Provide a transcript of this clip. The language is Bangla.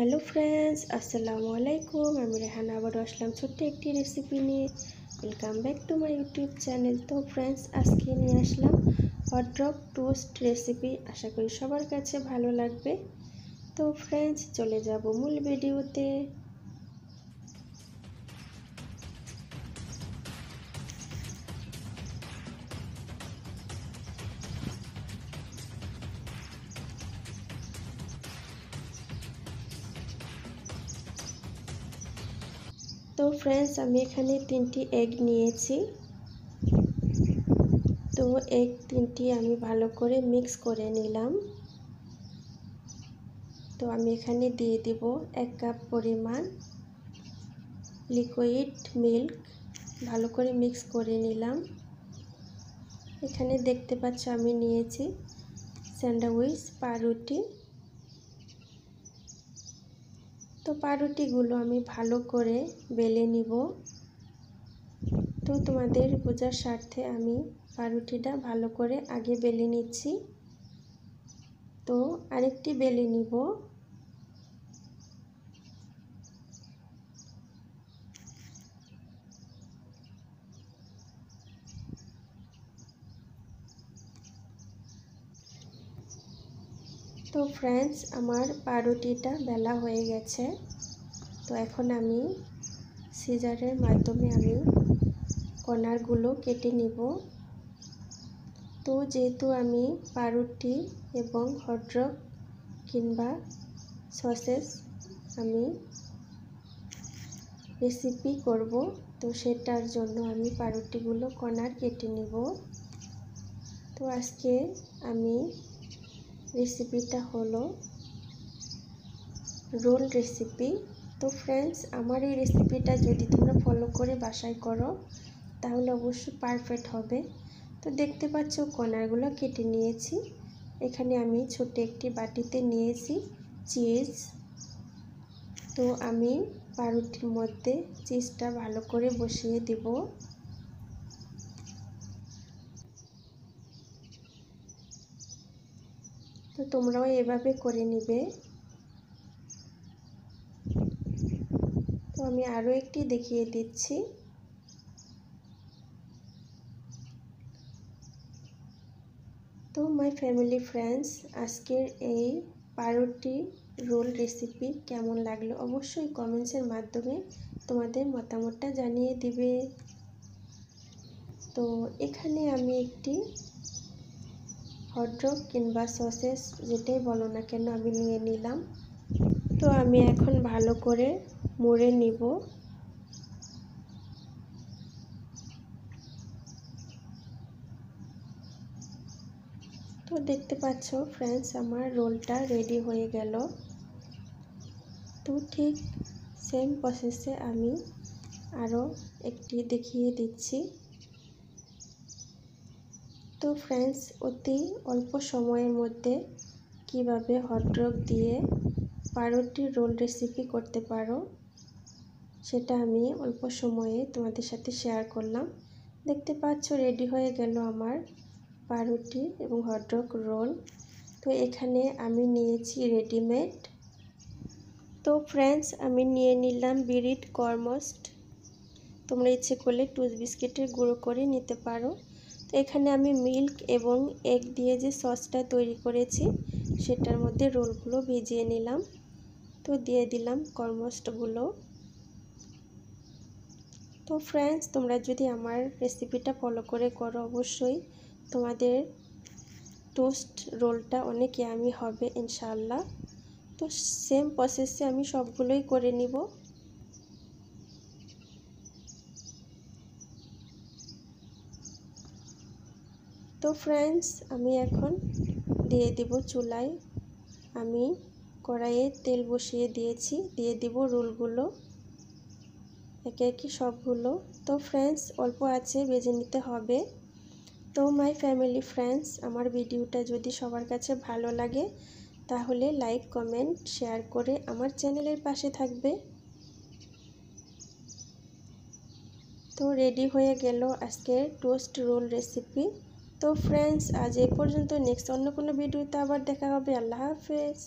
হ্যালো ফ্রেন্ডস আসসালামু আলাইকুম আমি রেহানা আবারও আসলাম ছোট্ট একটি রেসিপি নিয়ে welcome back to my YouTube channel তো ফ্রেন্ডস আজকে নিয়ে আসলাম ড্রপ টোস্ট রেসিপি আশা করি সবার কাছে ভালো লাগবে তো ফ্রেন্ডস চলে যাব মূল ভিডিওতে ফ্রেন্ডস আমি এখানে তিনটি এগ নিয়েছি তো এগ তিনটি আমি ভালো করে মিক্স করে নিলাম তো আমি এখানে দিয়ে দিব এক কাপ পরিমাণ লিকুইড মিল্ক ভালো করে মিক্স করে নিলাম এখানে দেখতে পাচ্ছ আমি নিয়েছি স্যান্ডউইচ পাউরুটি তো পাউরুটিগুলো আমি ভালো করে বেলে নিব তো তোমাদের বোঝার স্বার্থে আমি পাউরুটিটা ভালো করে আগে বেলে নিচ্ছি তো আরেকটি বেলে নিব তো ফ্রেন্ডস আমার পাউরুটিটা বেলা হয়ে গেছে তো এখন আমি সিজারের মাধ্যমে আমি কণারগুলো কেটে নিব তো যেহেতু আমি পাউরুটি এবং হটডগ কিংবা সসেস আমি রেসিপি করব তো সেটার জন্য আমি পারুটিগুলো কণার কেটে নিব তো আজকে আমি রেসিপিটা হলো রোল রেসিপি তো ফ্রেন্ডস আমার এই রেসিপিটা যদি তোমরা ফলো করে বাসায় করো তাহলে অবশ্যই পারফেক্ট হবে তো দেখতে পাচ্ছ কণারগুলো কেটে নিয়েছি এখানে আমি ছোট একটি বাটিতে নিয়েছি চিজ তো আমি পারুটির মধ্যে চিজটা ভালো করে বসিয়ে দেবো তো তোমরাও এভাবে করে নেবে তো আমি আরও একটি দেখিয়ে দিচ্ছি তো মাই ফ্যামিলি ফ্রেন্ডস আজকের এই পারোটি রোল রেসিপি কেমন লাগলো অবশ্যই কমেন্টসের মাধ্যমে তোমাদের মতামতটা জানিয়ে দিবে তো এখানে আমি একটি হটডগ কিংবা সসেস যেটাই বলো না কেন আমি নিয়ে নিলাম তো আমি এখন ভালো করে মুড়ে নিব তো দেখতে পাচ্ছ ফ্রেন্ডস আমার রোলটা রেডি হয়ে গেল তো ঠিক সেম প্রসেসে আমি আরও একটি দেখিয়ে দিচ্ছি তো ফ্রেন্ডস অতি অল্প সময়ের মধ্যে কিভাবে হটডগ দিয়ে পাউরুটি রোল রেসিপি করতে পারো সেটা আমি অল্প সময়ে তোমাদের সাথে শেয়ার করলাম দেখতে পাচ্ছ রেডি হয়ে গেল আমার পারোটি এবং হটডগ রোল তো এখানে আমি নিয়েছি রেডিমেড তো ফ্রেন্ডস আমি নিয়ে নিলাম বিরিট কর্মস্ট তোমরা ইচ্ছে করলে টুথ বিস্কিটের গুঁড়ো করে নিতে পারো তো এখানে আমি মিল্ক এবং এগ দিয়ে যে সসটা তৈরি করেছি সেটার মধ্যে রোলগুলো ভিজিয়ে নিলাম তো দিয়ে দিলাম কর্মস্টগুলো তো ফ্রেন্ডস তোমরা যদি আমার রেসিপিটা ফলো করে করো অবশ্যই তোমাদের টোস্ট রোলটা অনেক ইয়ামি হবে ইনশাল্লাহ তো সেম প্রসেসে আমি সবগুলোই করে নিব তো ফ্রেন্ডস আমি এখন দিয়ে দিব চুলায় আমি কড়াইয়ে তেল বসিয়ে দিয়েছি দিয়ে দিব রোলগুলো একে একে সবগুলো তো ফ্রেন্ডস অল্প আছে বেজে নিতে হবে তো মাই ফ্যামিলি ফ্রেন্ডস আমার ভিডিওটা যদি সবার কাছে ভালো লাগে তাহলে লাইক কমেন্ট শেয়ার করে আমার চ্যানেলের পাশে থাকবে তো রেডি হয়ে গেল আজকের টোস্ট রোল রেসিপি তো ফ্রেন্ডস আজ এই পর্যন্ত নেক্সট অন্য কোনো ভিডিওতে আবার দেখা হবে আল্লাহ হাফেজ